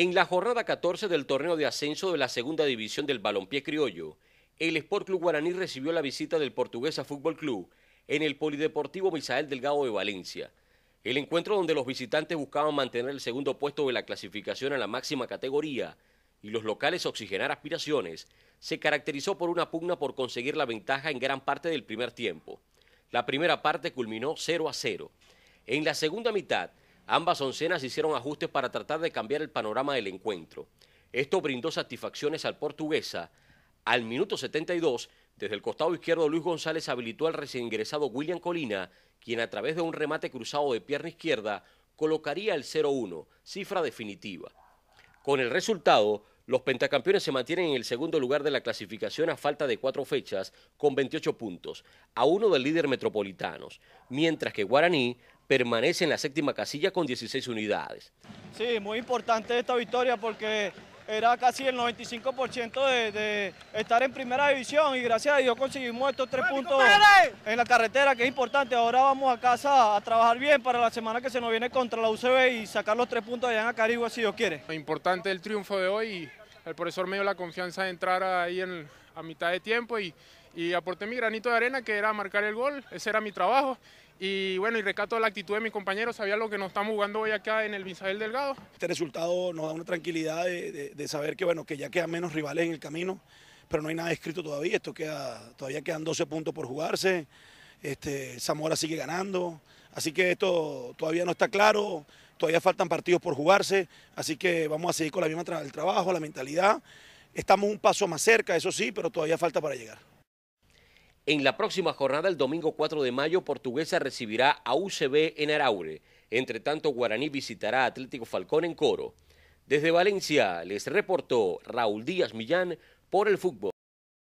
En la jornada 14 del torneo de ascenso de la segunda división del balompié criollo, el Sport Club Guaraní recibió la visita del Portuguesa Fútbol Club en el Polideportivo Misael Delgado de Valencia. El encuentro donde los visitantes buscaban mantener el segundo puesto de la clasificación a la máxima categoría y los locales oxigenar aspiraciones, se caracterizó por una pugna por conseguir la ventaja en gran parte del primer tiempo. La primera parte culminó 0 a 0. En la segunda mitad, Ambas oncenas hicieron ajustes para tratar de cambiar el panorama del encuentro. Esto brindó satisfacciones al portuguesa. Al minuto 72, desde el costado izquierdo Luis González habilitó al recién ingresado William Colina, quien a través de un remate cruzado de pierna izquierda colocaría el 0-1, cifra definitiva. Con el resultado, los pentacampeones se mantienen en el segundo lugar de la clasificación a falta de cuatro fechas, con 28 puntos, a uno del líder metropolitanos, mientras que Guaraní permanece en la séptima casilla con 16 unidades. Sí, muy importante esta victoria porque era casi el 95% de, estar en primera división y gracias a Dios conseguimos estos tres puntos en la carretera, que es importante. Ahora vamos a casa a trabajar bien para la semana que se nos viene contra la UCB y sacar los tres puntos allá en Acarigua si Dios quiere. Importante el triunfo de hoy y el profesor me dio la confianza de entrar ahí en, a mitad de tiempo y y aporté mi granito de arena que era marcar el gol, ese era mi trabajo. Y bueno, y recato la actitud de mis compañeros, sabía lo que nos estamos jugando hoy acá en el Bisael Delgado. Este resultado nos da una tranquilidad de, saber que bueno, que ya quedan menos rivales en el camino, pero no hay nada escrito todavía, esto queda, todavía quedan 12 puntos por jugarse, este, Zamora sigue ganando, así que esto todavía no está claro, todavía faltan partidos por jugarse, así que vamos a seguir con la misma el trabajo, la mentalidad. Estamos un paso más cerca, eso sí, pero todavía falta para llegar. En la próxima jornada, el domingo 4 de mayo, Portuguesa recibirá a UCB en Araure. Entre tanto, Guaraní visitará a Atlético Falcón en Coro. Desde Valencia les reportó Raúl Díaz Millán por el fútbol.